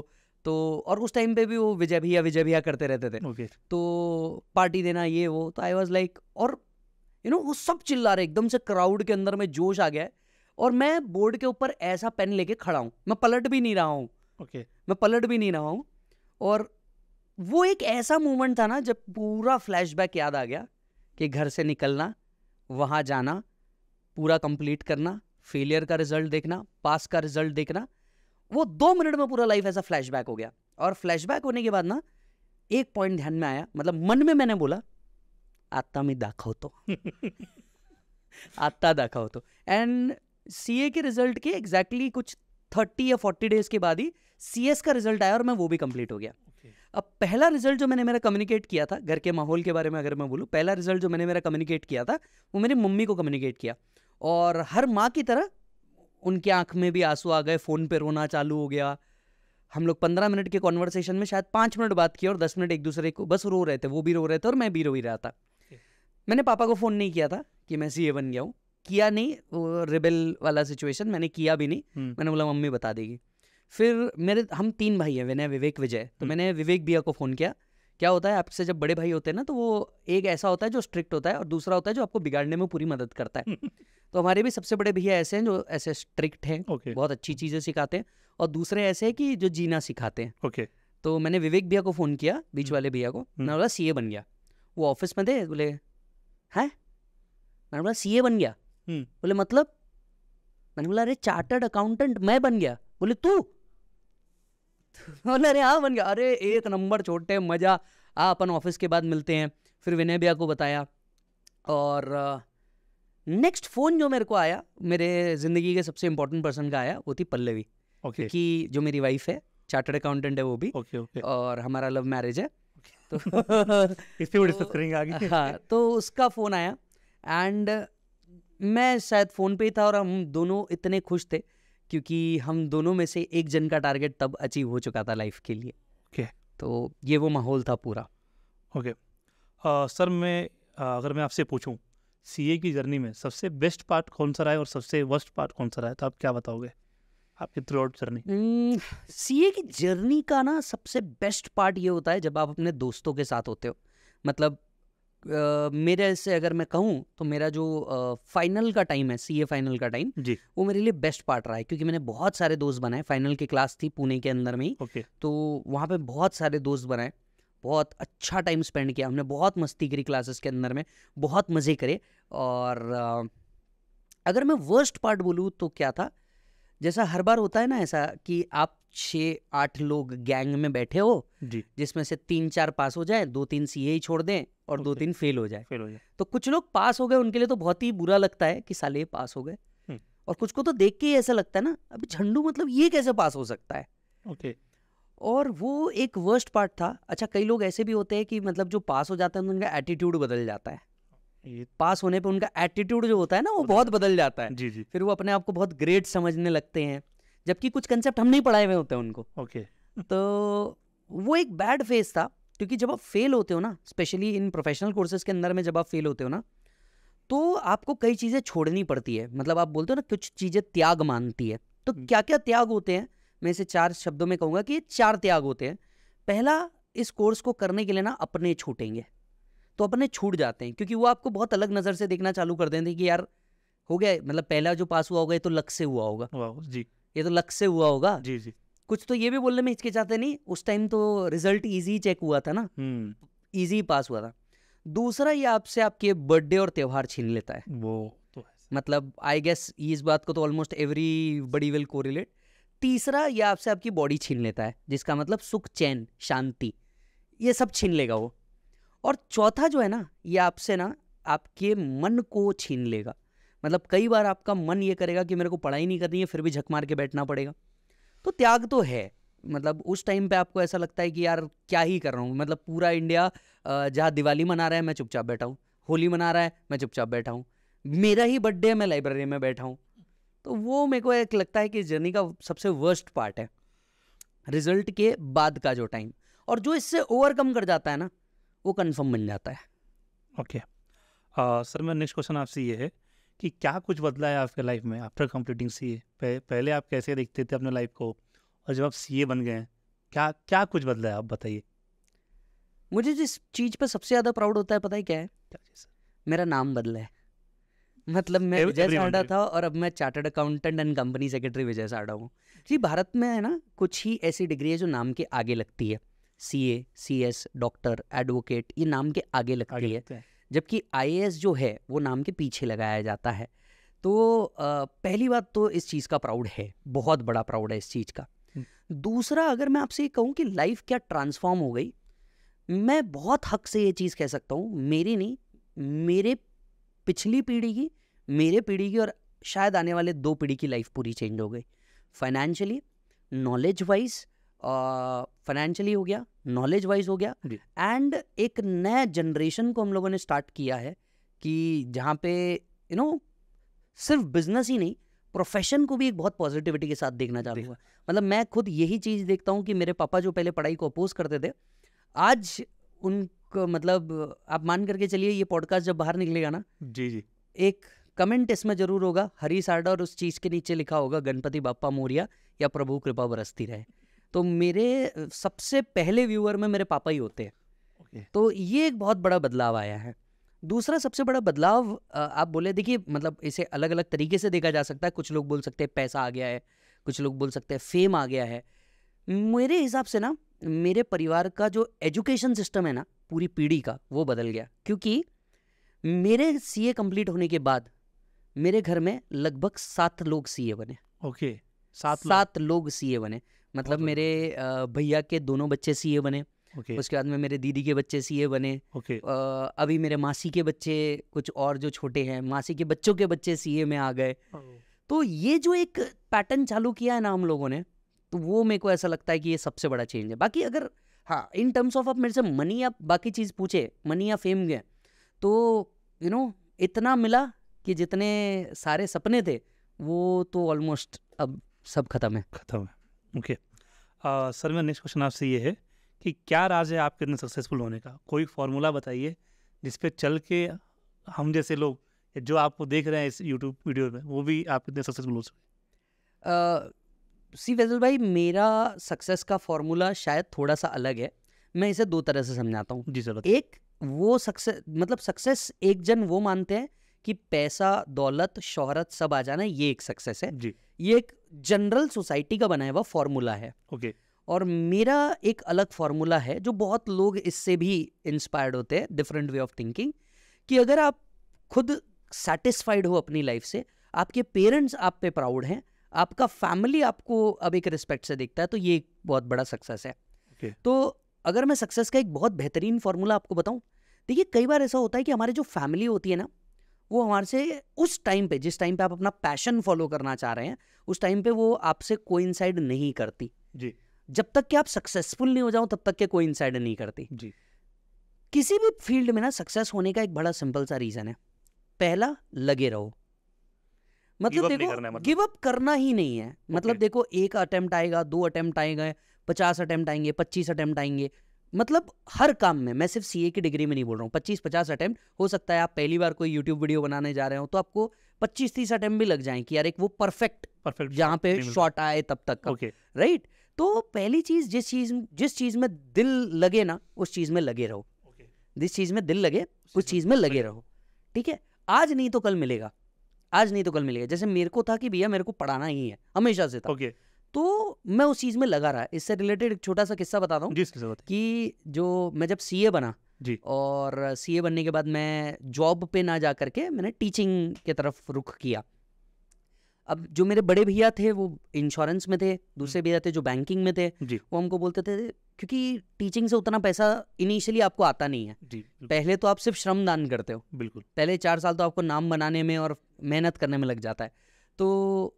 तो और उस टाइम पे भी वो विजय भैया विजय भैया करते रहते थे okay. तो पार्टी देना ये वो तो आई वॉज लाइक और यू नो वो सब चिल्ला रहे एकदम से क्राउड के अंदर में जोश आ गया है और मैं बोर्ड के ऊपर ऐसा पेन लेके खड़ा हूँ मैं पलट भी नहीं रहा हूँ ओके okay. मैं पलट भी नहीं रहा हूँ और वो एक ऐसा मोमेंट था ना जब पूरा फ्लैशबैक याद आ गया कि घर से निकलना वहाँ जाना पूरा कंप्लीट करना फेलियर का रिजल्ट देखना पास का रिजल्ट देखना वो दो मिनट में पूरा लाइफ ऐसा फ्लैश हो गया और फ्लैश होने के बाद ना एक पॉइंट ध्यान में आया मतलब मन में मैंने बोला आता मी दाखवतो आता तो एंड सी तो। के रिजल्ट के एग्जैक्टली exactly कुछ थर्टी या फोर्टी डेज के बाद ही सी का रिजल्ट आया और मैं वो भी कंप्लीट हो गया okay. अब पहला रिजल्ट जो मैंने मेरा कम्युनिकेट किया था घर के माहौल के बारे में अगर मैं बोलूँ पहला रिजल्ट जो मैंने मेरा कम्युनिकेट किया था वो मेरी मम्मी को कम्युनिकेट किया और हर माँ की तरह उनके आंख में भी आंसू आ गए फ़ोन पे रोना चालू हो गया हम लोग पंद्रह मिनट के कॉन्वर्सेशन में शायद पाँच मिनट बात किया और दस मिनट एक दूसरे को बस रो रहे थे वो भी रो रहे थे और मैं भी रो ही रहा था मैंने पापा को फ़ोन नहीं किया था कि मैं सी बन गया हूँ किया नहीं वो रिबेल वाला सिचुएशन मैंने किया भी नहीं हम्म। मैंने बोला मम्मी बता देगी फिर मेरे हम तीन भाई हैं मैंने विवेक विजय तो हम्म। मैंने विवेक भैया को फ़ोन किया क्या होता है आपसे जब बड़े भाई होते हैं ना तो वो एक ऐसा होता है जो स्ट्रिक्ट होता है और दूसरा होता है जो आपको बिगाड़ने में पूरी मदद करता है तो हमारे भी सबसे बड़े भैया ऐसे हैं जो ऐसे स्ट्रिक्ट हैं okay. बहुत अच्छी चीज़ें सिखाते हैं और दूसरे ऐसे हैं कि जो जीना सिखाते हैं okay. तो मैंने विवेक भैया को फ़ोन किया बीच हम्म। वाले भैया को हम्म। मैंने बोला सी बन गया वो ऑफिस में थे बोले हैं मैंने बोला सी बन गया हम्म। बोले मतलब मैंने बोला अरे चार्टर्ड अकाउंटेंट मैं बन गया बोले तू बोले अरे हाँ बन गया अरे एक नंबर छोटे मज़ा आ अपन ऑफिस के बाद मिलते हैं फिर विनय भैया को बताया और नेक्स्ट फ़ोन जो मेरे को आया मेरे ज़िंदगी के सबसे इंपॉर्टेंट पर्सन का आया वो थी पल्लवी okay. कि जो मेरी वाइफ है चार्टर्ड अकाउंटेंट है वो भी okay, okay. और हमारा लव मैरिज है तो डिस्कस करेंगे आगे हाँ तो उसका फ़ोन आया एंड मैं शायद फ़ोन पे ही था और हम दोनों इतने खुश थे क्योंकि हम दोनों में से एक जन का टारगेट तब अचीव हो चुका था लाइफ के लिए ओके okay. तो ये वो माहौल था पूरा ओके okay. सर uh, मैं uh, अगर मैं आपसे पूछूं ए की जर्नी में सबसे बेस्ट पार्ट कौन सा रहा है और सबसे वर्स्ट पार्ट कौन सा रहा है तो आप क्या बताओगे आपके थ्रू आउट जर्नी ए की जर्नी का ना सबसे बेस्ट पार्ट ये होता है जब आप अपने दोस्तों के साथ होते हो मतलब Uh, मेरे से अगर मैं कहूँ तो मेरा जो फाइनल uh, का टाइम है सीए फाइनल का टाइम जी वो मेरे लिए बेस्ट पार्ट रहा है क्योंकि मैंने बहुत सारे दोस्त बनाए फाइनल की क्लास थी पुणे के अंदर में ही okay. तो वहाँ पे बहुत सारे दोस्त बनाए बहुत अच्छा टाइम स्पेंड किया हमने बहुत मस्ती करी क्लासेस के अंदर में बहुत मज़े करे और अगर मैं वर्स्ट पार्ट बोलूँ तो क्या था जैसा हर बार होता है ना ऐसा कि आप छः आठ लोग गैंग में बैठे हो जिसमें से तीन चार पास हो जाए दो तीन सी ही छोड़ दें और दो तीन फेल हो जाए फेल हो जाए तो कुछ लोग पास हो गए उनके लिए तो बहुत ही बुरा लगता है कि साले पास हो गए हम्म। और कुछ को तो देख के ही ऐसा लगता है ना अभी झंडू मतलब ये कैसे पास हो सकता है ओके okay. और वो एक वर्स्ट पार्ट था अच्छा कई लोग ऐसे भी होते हैं कि मतलब जो पास हो जाते हैं तो उनका एटीट्यूड बदल जाता है पास होने पे उनका एटीट्यूड जो होता है ना वो बहुत बदल जाता है जी जी फिर वो अपने आप को बहुत ग्रेट समझने लगते हैं जबकि कुछ कंसेप्ट हम नहीं पढ़ाए हुए होते हैं उनको ओके तो वो एक बैड फेज था क्योंकि जब आप फेल होते हो ना स्पेशली इन प्रोफेशनल कोर्सेज के अंदर में जब आप फेल होते हो ना तो आपको कई चीज़ें छोड़नी पड़ती है मतलब आप बोलते हो ना कुछ चीज़ें त्याग मानती है तो हम्म। क्या क्या त्याग होते हैं मैं इसे चार शब्दों में कहूंगा कि ये चार त्याग होते हैं पहला इस कोर्स को करने के लिए ना अपने छूटेंगे तो अपने छूट जाते हैं क्योंकि वो आपको बहुत अलग नज़र से देखना चालू कर देते हैं कि यार हो गया मतलब पहला जो पास हुआ होगा ये तो लक से हुआ होगा जी ये तो लक से हुआ होगा जी जी कुछ तो ये भी बोलने में हिचकिचाते नहीं उस टाइम तो रिजल्ट ईजी चेक हुआ था ना ईजी हम्म। पास हुआ था दूसरा ये आपसे आपके बर्थडे और त्यौहार छीन लेता है वो तो मतलब आई गेस इस बात को तो almost everybody will correlate तीसरा ये आपसे आपकी बॉडी छीन लेता है जिसका मतलब सुख चैन शांति ये सब छीन लेगा वो और चौथा जो है ना ये आपसे ना आपके मन को छीन लेगा मतलब कई बार आपका मन ये करेगा कि मेरे को पढ़ाई नहीं करनी है फिर भी झक मार के बैठना पड़ेगा तो त्याग तो है मतलब उस टाइम पे आपको ऐसा लगता है कि यार क्या ही कर रहा हूँ मतलब पूरा इंडिया जहाँ दिवाली मना रहा है मैं चुपचाप बैठा हूँ होली मना रहा है मैं चुपचाप बैठा हूँ मेरा ही बर्थडे है मैं लाइब्रेरी में बैठा हूँ तो वो मेरे को एक लगता है कि जर्नी का सबसे वर्स्ट पार्ट है रिजल्ट के बाद का जो टाइम और जो इससे ओवरकम कर जाता है ना वो कन्फर्म बन जाता है ओके सर uh, मेरा नेक्स्ट क्वेश्चन आपसे ये है कि क्या कुछ बदला है आपके लाइफ में आफ्टर कंप्लीटिंग सी ए पहले आप कैसे देखते थे अपने लाइफ को और जब आप सी ए बन गए हैं क्या क्या कुछ बदला है आप बताइए मुझे जिस चीज़ पर सबसे ज़्यादा प्राउड होता है पता ही क्या है क्या मेरा नाम बदला है मतलब मैं विजय साडा था और अब मैं chartered accountant and company secretary Vijay Sada हूँ जी भारत में है ना कुछ ही ऐसी डिग्री है जो नाम के आगे लगती है C A C S doctor advocate ये नाम के आगे लगती आगे है, है। जबकि आई जो है वो नाम के पीछे लगाया जाता है तो आ, पहली बात तो इस चीज़ का प्राउड है बहुत बड़ा प्राउड है इस चीज़ का हम्म। दूसरा अगर मैं आपसे ये कहूँ कि लाइफ क्या ट्रांसफॉर्म हो गई मैं बहुत हक से ये चीज़ कह सकता हूँ मेरी नहीं मेरे पिछली पीढ़ी की मेरे पीढ़ी की और शायद आने वाले दो पीढ़ी की लाइफ पूरी चेंज हो गई फाइनेंशियली नॉलेज वाइज फाइनेंशियली हो गया नॉलेज वाइज हो गया एंड एक नया जनरेशन को हम लोगों ने स्टार्ट किया है कि जहाँ पे यू नो सिर्फ बिजनेस ही नहीं प्रोफेशन को भी एक बहुत पॉजिटिविटी के साथ देखना चाहूँगा मतलब मैं खुद यही चीज़ देखता हूँ कि मेरे पापा जो पहले पढ़ाई को अपोज करते थे आज उन मतलब आप मान करके चलिए ये पॉडकास्ट जब बाहर निकलेगा ना जी जी एक कमेंट इसमें जरूर होगा हरी साडा और उस चीज़ के नीचे लिखा होगा गणपति बापा मोरिया या प्रभु कृपा बरसती रहे तो मेरे सबसे पहले व्यूअर में मेरे पापा ही होते हैं okay. तो ये एक बहुत बड़ा बदलाव आया है दूसरा सबसे बड़ा बदलाव आप बोले देखिए मतलब इसे अलग अलग तरीके से देखा जा सकता है कुछ लोग बोल सकते हैं पैसा आ गया है कुछ लोग बोल सकते हैं फेम आ गया है मेरे हिसाब से ना मेरे परिवार का जो एजुकेशन सिस्टम है ना पूरी पीढ़ी का वो बदल गया क्योंकि मेरे सीए कंप्लीट होने के बाद मेरे घर में लगभग सात लोग सीए बने ओके सात सात लोग, सीए बने मतलब मेरे भैया के दोनों बच्चे सीए बने ओके उसके बाद में मेरे दीदी के बच्चे सीए बने ओके अभी मेरे मासी के बच्चे कुछ और जो छोटे हैं मासी के बच्चों के बच्चे सीए में आ गए तो ये जो एक पैटर्न चालू किया है ना हम लोगों ने तो वो मेरे को ऐसा लगता है कि ये सबसे बड़ा चेंज है बाकी अगर हाँ इन टर्म्स ऑफ आप मेरे से मनी या बाकी चीज़ पूछे मनी या फेम के तो यू you नो know, इतना मिला कि जितने सारे सपने थे वो तो ऑलमोस्ट अब सब खत्म है खत्म है ओके okay. सर मेरा नेक्स्ट क्वेश्चन आपसे ये है कि क्या राज है आपके इतने सक्सेसफुल होने का कोई फार्मूला बताइए जिस पे चल के हम जैसे लोग जो आपको देख रहे हैं इस यूट्यूब वीडियो में वो भी आप इतने सक्सेसफुल हो सके सी वैजल भाई मेरा सक्सेस का फॉर्मूला शायद थोड़ा सा अलग है मैं इसे दो तरह से समझाता हूँ जी सर एक वो सक्सेस मतलब सक्सेस एक जन वो मानते हैं कि पैसा दौलत शोहरत सब आ जाना ये एक सक्सेस है जी ये एक जनरल सोसाइटी का बनाया हुआ फॉर्मूला है ओके और मेरा एक अलग फार्मूला है जो बहुत लोग इससे भी इंस्पायर्ड होते हैं डिफरेंट वे ऑफ थिंकिंग कि अगर आप खुद सेटिस्फाइड हो अपनी लाइफ से आपके पेरेंट्स आप पे प्राउड हैं आपका फैमिली आपको अब एक रिस्पेक्ट से देखता है तो ये एक बहुत बड़ा सक्सेस है okay. तो अगर मैं सक्सेस का एक बहुत बेहतरीन फार्मूला आपको बताऊं देखिए कई बार ऐसा होता है कि हमारे जो फैमिली होती है ना वो हमारे से उस टाइम पे जिस टाइम पे आप अपना पैशन फॉलो करना चाह रहे हैं उस टाइम पे वो आपसे कोइंसाइड नहीं करती जी जब तक कि आप सक्सेसफुल नहीं हो जाओ तब तक के कोइंसाइड नहीं करती जी किसी भी फील्ड में ना सक्सेस होने का एक बड़ा सिंपल सा रीज़न है पहला लगे रहो मतलब देखो गिव अप मतलब। करना ही नहीं है मतलब देखो एक अटेम्प्ट आएगा दो अटेम्प्ट आएगा पचास अटेम्प्ट आएंगे पच्चीस अटेम्प्ट आएंगे मतलब हर काम में मैं सिर्फ सीए की डिग्री में नहीं बोल रहा हूँ पच्चीस पचास अटैम्प्ट हो सकता है आप पहली बार कोई यूट्यूब वीडियो बनाने जा रहे हो तो आपको पच्चीस तीस अटैम्प्ट भी लग जाए कि यार एक वो परफेक्ट परफेक्ट जहाँ पे शॉट आए तब तक ओके राइट तो पहली चीज जिस चीज जिस चीज में दिल लगे ना उस चीज में लगे रहो जिस चीज में दिल लगे उस चीज में लगे रहो ठीक है आज नहीं तो कल मिलेगा आज नहीं तो कल मिलेगा जैसे मेरे को था कि भैया मेरे को पढ़ाना ही है हमेशा से था ओके okay. तो मैं उस चीज में लगा रहा इससे रिलेटेड एक छोटा सा किस्सा बताता हूँ कि जो मैं जब सी बना जी और सी बनने के बाद मैं जॉब पे ना जा करके मैंने टीचिंग की तरफ रुख किया अब जो मेरे बड़े भैया थे वो इंश्योरेंस में थे दूसरे हम्म। भैया थे जो बैंकिंग में थे वो हमको बोलते थे क्योंकि टीचिंग से उतना पैसा इनिशियली आपको आता नहीं है जी पहले तो आप सिर्फ श्रम दान करते हो बिल्कुल पहले चार साल तो आपको नाम बनाने में और मेहनत करने में लग जाता है तो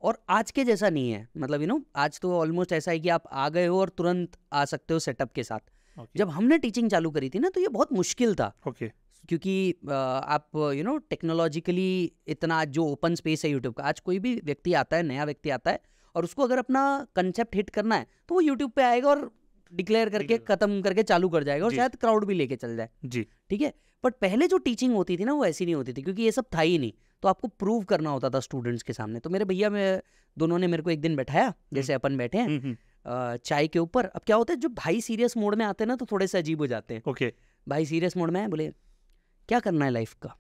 और आज के जैसा नहीं है मतलब यू नो आज तो ऑलमोस्ट ऐसा है कि आप आ गए हो और तुरंत आ सकते हो सेटअप के साथ okay. जब हमने टीचिंग चालू करी थी ना तो ये बहुत मुश्किल था okay. क्योंकि आप यू नो टेक्नोलॉजिकली इतना जो ओपन स्पेस है यूट्यूब का आज कोई भी व्यक्ति आता है नया व्यक्ति आता है और उसको अगर अपना कंसेप्ट हिट करना है तो वो यूट्यूब पे आएगा और डिक्लेयर करके खत्म करके चालू कर जाएगा और शायद क्राउड भी लेके चल जाए जी ठीक है बट पहले जो टीचिंग होती थी ना वो ऐसी नहीं होती थी क्योंकि ये सब था ही नहीं तो आपको प्रूव करना होता था स्टूडेंट्स के सामने तो मेरे भैया में दोनों ने मेरे को एक दिन बैठाया हम्म। जैसे अपन बैठे हैं हम्म, हम्म। चाय के ऊपर अब क्या होता है जो भाई सीरियस मोड में आते हैं ना तो थोड़े से अजीब हो जाते हैं ओके भाई सीरियस मोड में है बोले क्या करना है लाइफ का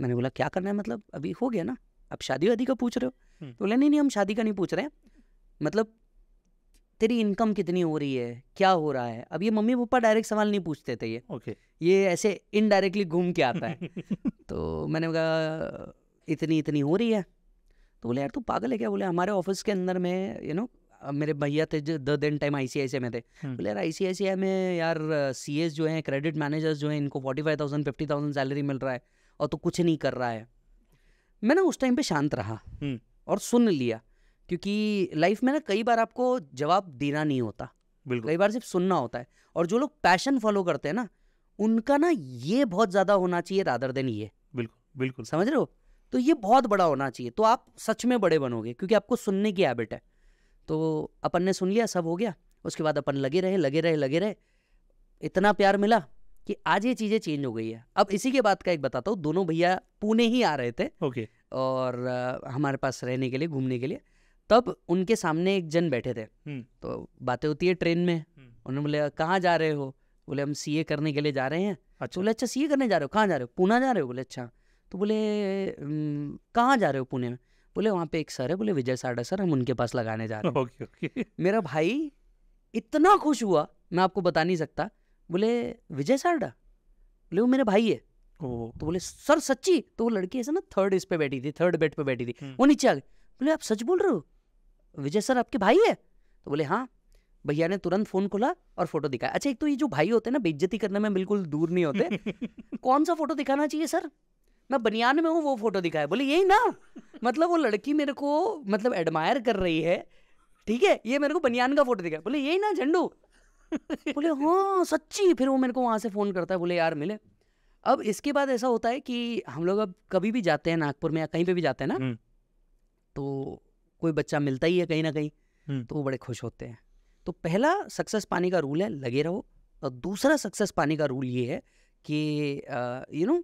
मैंने बोला क्या करना है मतलब अभी हो गया ना अब शादी वादी का पूछ रहे हो हम्म। तो बोला नहीं नहीं हम शादी का नहीं पूछ रहे हैं मतलब तेरी इनकम कितनी हो रही है क्या हो रहा है अब ये मम्मी पापा डायरेक्ट सवाल नहीं पूछते थे ये ओके ये ऐसे इनडायरेक्टली घूम के आता है तो मैंने कहा इतनी इतनी हो रही है तो बोले यार तू पागल है क्या बोले हमारे ऑफिस के अंदर में यू नो मेरे भैया थे जो द देन टाइम आईसीआईसीआई में थे बोले यार आईसीआईसीआई में यार सी जो है क्रेडिट मैनेजर्स जो है इनको forty five thousand fifty thousand salary मिल रहा है और तो कुछ नहीं कर रहा है मैं ना उस टाइम पे शांत रहा और सुन लिया क्योंकि लाइफ में ना कई बार आपको जवाब देना नहीं होता बिल्कुल कई बार सिर्फ सुनना होता है और जो लोग पैशन फॉलो करते हैं ना उनका ना ये बहुत ज़्यादा होना चाहिए रादर देन ये बिल्कुल बिल्कुल समझ रहे हो तो ये बहुत बड़ा होना चाहिए तो आप सच में बड़े बनोगे क्योंकि आपको सुनने की हैबिट है तो अपन ने सुन लिया सब हो गया उसके बाद अपन लगे रहे लगे रहे लगे रहे इतना प्यार मिला कि आज ये चीज़ें चेंज हो गई है अब इसी के बाद का एक बताता हूँ दोनों भैया पुणे ही आ रहे थे ओके और हमारे पास रहने के लिए घूमने के लिए तब उनके सामने एक जन बैठे थे हम्म। तो बातें होती है ट्रेन में हम्म। उन्होंने बोले कहाँ जा रहे हो बोले हम सीए करने के लिए जा रहे हैं अच्छा तो बोले अच्छा सीए करने जा रहे हो कहाँ जा रहे हो पूना जा रहे हो बोले अच्छा तो बोले कहाँ जा रहे हो पुणे में बोले वहाँ पे एक सर है बोले विजय साडा सर हम उनके पास लगाने जा रहे हैं ओके ओके मेरा भाई इतना खुश हुआ मैं आपको बता नहीं सकता बोले विजय साडा बोले वो मेरे भाई है ओ तो बोले सर सच्ची तो वो लड़की ऐसा ना थर्ड इस पे बैठी थी थर्ड बेड पे बैठी थी हम्म। वो नीचे आ गई बोले आप सच बोल रहे हो विजय सर आपके भाई है तो बोले हाँ भैया ने तुरंत फोन खोला और फोटो दिखाया अच्छा एक तो ये जो भाई होते हैं ना बेज्जती करने में बिल्कुल दूर नहीं होते कौन सा फोटो दिखाना चाहिए सर मैं बनियान में हूँ वो फोटो दिखाया बोले यही ना मतलब वो लड़की मेरे को मतलब एडमायर कर रही है ठीक है ये मेरे को बनियान का फोटो दिखाया बोले यही ना झंडू बोले हाँ सच्ची फिर वो मेरे को वहाँ से फ़ोन करता है बोले यार मिले अब इसके बाद ऐसा होता है कि हम लोग अब कभी भी जाते हैं नागपुर में या कहीं पे भी जाते हैं ना हम्म। तो कोई बच्चा मिलता ही है कहीं ना कहीं हम्म। तो वो बड़े खुश होते हैं तो पहला सक्सेस पाने का रूल है लगे रहो और दूसरा सक्सेस पाने का रूल ये है कि यू नो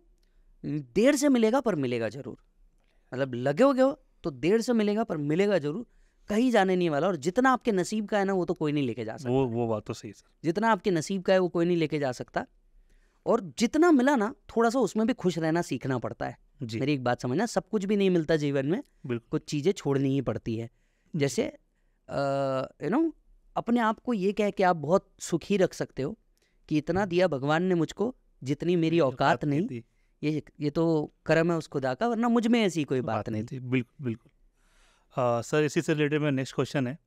देर से मिलेगा पर मिलेगा जरूर मतलब लगे हो गए तो देर से मिलेगा पर मिलेगा जरूर कहीं जाने नहीं वाला और जितना आपके नसीब का है ना वो तो कोई नहीं लेके जा सकता वो वो बात तो सही जितना आपके नसीब का है वो कोई नहीं लेके जा सकता और जितना मिला ना थोड़ा सा उसमें भी खुश रहना सीखना पड़ता है जी। मेरी एक बात समझना सब कुछ भी नहीं मिलता जीवन में कुछ चीज़ें छोड़नी ही पड़ती है जैसे यू नो अपने आप को ये कह के आप बहुत सुखी रख सकते हो कि इतना हम्म। दिया भगवान ने मुझको जितनी मेरी औकात नहीं ये ये तो कर्म है उस खुदा का वरना मुझ में ऐसी कोई बात, बात नहीं थी बिल्कुल बिल्कुल सर इसी से रिलेटेड मेरा नेक्स्ट क्वेश्चन है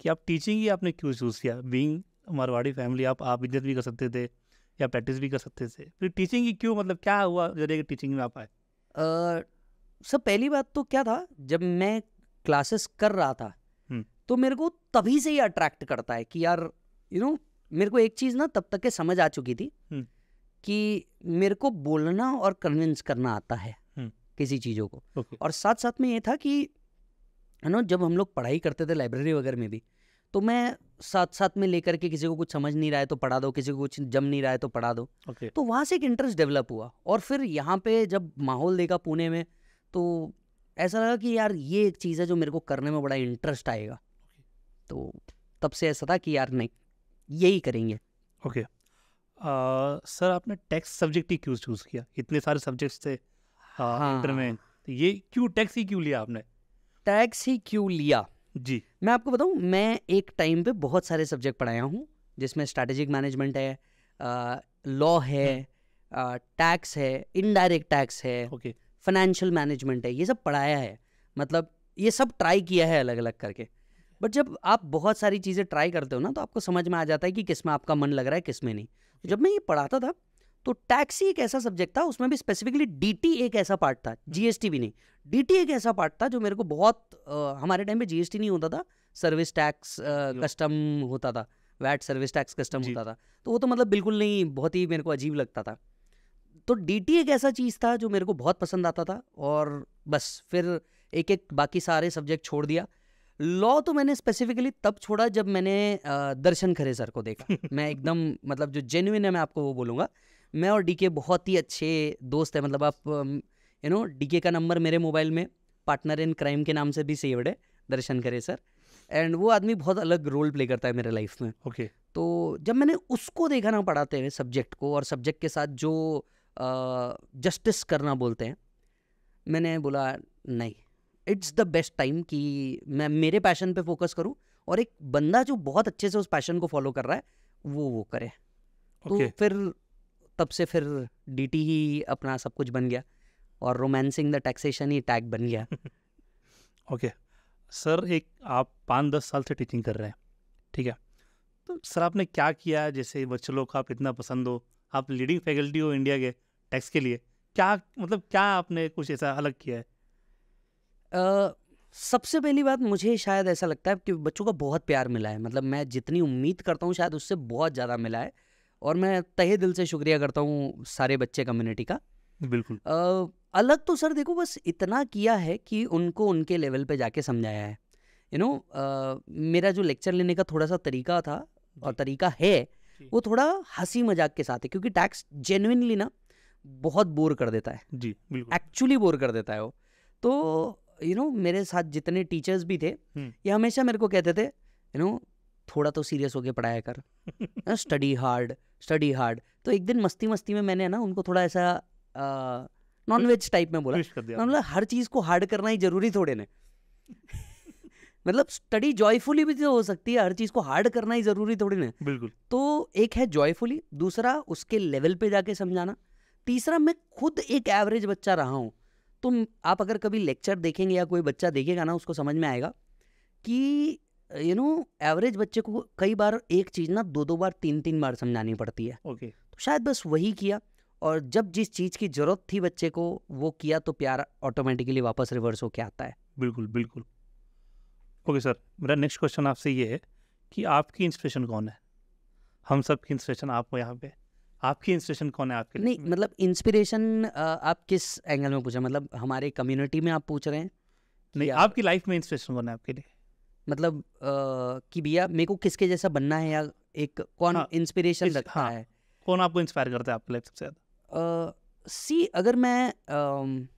कि आप टीचिंग ही आपने क्यों चूज़ किया बींग मारवाड़ी फैमिली आप आप इज्जत भी कर सकते थे या प्रैक्टिस भी कर सकते थे फिर टीचिंग ही क्यों मतलब क्या हुआ जरिए टीचिंग में आप आए सर पहली बात तो क्या था जब मैं क्लासेस कर रहा था हम्म। तो मेरे को तभी से ही अट्रैक्ट करता है कि यार यू you नो know, मेरे को एक चीज़ ना तब तक के समझ आ चुकी थी हम्म। कि मेरे को बोलना और कन्विंस करना आता है हम्म। किसी चीज़ों को okay. और साथ साथ में ये था कि है ना जब हम लोग पढ़ाई करते थे लाइब्रेरी वगैरह में भी तो मैं साथ साथ में लेकर के किसी को कुछ समझ नहीं रहा है तो पढ़ा दो किसी को कुछ जम नहीं रहा है तो पढ़ा दो okay. तो वहाँ से एक इंटरेस्ट डेवलप हुआ और फिर यहाँ पे जब माहौल देखा पुणे में तो ऐसा लगा कि यार ये एक चीज़ है जो मेरे को करने में बड़ा इंटरेस्ट आएगा okay. तो तब से ऐसा था कि यार नहीं यही करेंगे ओके okay. सर आपने टैक्स सब्जेक्ट ही क्यों चूज़ किया इतने सारे सब्जेक्ट्स थे इंटर हाँ। में तो ये क्यों टैक्स ही क्यों लिया आपने टैक्स ही क्यों लिया जी मैं आपको बताऊं मैं एक टाइम पे बहुत सारे सब्जेक्ट पढ़ाया हूँ जिसमें स्ट्रैटेजिक मैनेजमेंट है लॉ है हाँ। टैक्स है इनडायरेक्ट टैक्स है ओके फाइनेंशियल मैनेजमेंट है ये सब पढ़ाया है मतलब ये सब ट्राई किया है अलग अलग करके बट जब आप बहुत सारी चीज़ें ट्राई करते हो ना तो आपको समझ में आ जाता है कि किस में आपका मन लग रहा है किस में नहीं तो जब मैं ये पढ़ाता था तो टैक्स ही एक ऐसा सब्जेक्ट था उसमें भी स्पेसिफिकली डीटी एक ऐसा पार्ट था जीएसटी हम्म। भी नहीं डीटी एक ऐसा पार्ट था जो मेरे को बहुत आ, हमारे टाइम पे जीएसटी नहीं होता था सर्विस टैक्स कस्टम होता था वैट सर्विस टैक्स कस्टम होता था तो वो तो मतलब बिल्कुल नहीं बहुत ही मेरे को अजीब लगता था तो डी एक ऐसा चीज़ था जो मेरे को बहुत पसंद आता था और बस फिर एक एक बाकी सारे सब्जेक्ट छोड़ दिया लॉ तो मैंने स्पेसिफिकली तब छोड़ा जब मैंने दर्शन खरे सर को देखा मैं एकदम मतलब जो जेन्यून है मैं आपको वो बोलूँगा मैं और डीके बहुत ही अच्छे दोस्त हैं मतलब आप यू नो डीके का नंबर मेरे मोबाइल में पार्टनर इन क्राइम के नाम से भी सेव्ड है दर्शन करे सर एंड वो आदमी बहुत अलग रोल प्ले करता है मेरे लाइफ में ओके okay. तो जब मैंने उसको देखा ना पढ़ाते हुए सब्जेक्ट को और सब्जेक्ट के साथ जो जस्टिस करना बोलते हैं मैंने बोला नहीं इट्स द बेस्ट टाइम कि मैं मेरे पैशन पे फोकस करूँ और एक बंदा जो बहुत अच्छे से उस पैशन को फॉलो कर रहा है वो वो करे okay. तो फिर तब से फिर डीटी ही अपना सब कुछ बन गया और रोमांसिंग द टैक्सेशन ही टैग बन गया ओके सर एक आप पाँच दस साल से टीचिंग कर रहे हैं ठीक है तो सर आपने क्या किया जैसे बच्चों लोग को आप इतना पसंद हो आप लीडिंग फैकल्टी हो इंडिया के टैक्स के लिए क्या मतलब क्या आपने कुछ ऐसा अलग किया है सबसे पहली बात मुझे शायद ऐसा लगता है कि बच्चों का बहुत प्यार मिला है मतलब मैं जितनी उम्मीद करता हूँ शायद उससे बहुत ज़्यादा मिला है और मैं तहे दिल से शुक्रिया करता हूँ सारे बच्चे कम्युनिटी का बिल्कुल आ, अलग तो सर देखो बस इतना किया है कि उनको उनके लेवल पे जाके समझाया है यू you नो know, मेरा जो लेक्चर लेने का थोड़ा सा तरीका था और तरीका है वो थोड़ा हंसी मजाक के साथ है क्योंकि टैक्स जेनुनली ना बहुत बोर कर देता है जी बिल्कुल एक्चुअली बोर कर देता है वो तो यू नो मेरे साथ जितने टीचर्स भी थे हम्म। ये हमेशा मेरे को कहते थे यू नो थोड़ा तो सीरियस होके पढ़ाया कर स्टडी हार्ड स्टडी हार्ड तो एक दिन मस्ती मस्ती में मैंने ना उनको थोड़ा ऐसा नॉन वेज टाइप में बोला मतलब हर चीज़ को हार्ड करना ही जरूरी थोड़े ने मतलब स्टडी जॉयफुली भी तो हो सकती है हर चीज़ को हार्ड करना ही जरूरी थोड़ी ना बिल्कुल तो एक है जॉयफुली दूसरा उसके लेवल पे जाके समझाना तीसरा मैं खुद एक एवरेज बच्चा रहा हूँ तुम आप अगर कभी लेक्चर देखेंगे या कोई बच्चा देखेगा ना उसको समझ में आएगा कि यू नो एवरेज बच्चे को कई बार एक चीज़ ना दो दो बार तीन तीन बार समझानी पड़ती है ओके okay. तो शायद बस वही किया और जब जिस चीज़ की ज़रूरत थी बच्चे को वो किया तो प्यार ऑटोमेटिकली वापस रिवर्स होके आता है बिल्कुल बिल्कुल ओके सर मेरा नेक्स्ट क्वेश्चन आपसे ये है कि आपकी इंस्पिरेशन कौन है हम सब की इंस्पिरेशन आपको यहाँ पे आपकी इंस्पिरेशन कौन है आपके लिए नहीं मतलब इंस्पिरेशन आप किस एंगल में पूछा मतलब हमारे कम्युनिटी में आप पूछ रहे हैं नहीं आप, आपकी लाइफ में इंस्पिरेशन कौन है आपके लिए मतलब आ, कि भैया मेरे को किसके जैसा बनना है या एक कौन हाँ, रखता हाँ, है कौन आपको इंस्पायर करता है आपके लाइफ सबसे ज़्यादा सी अगर मैं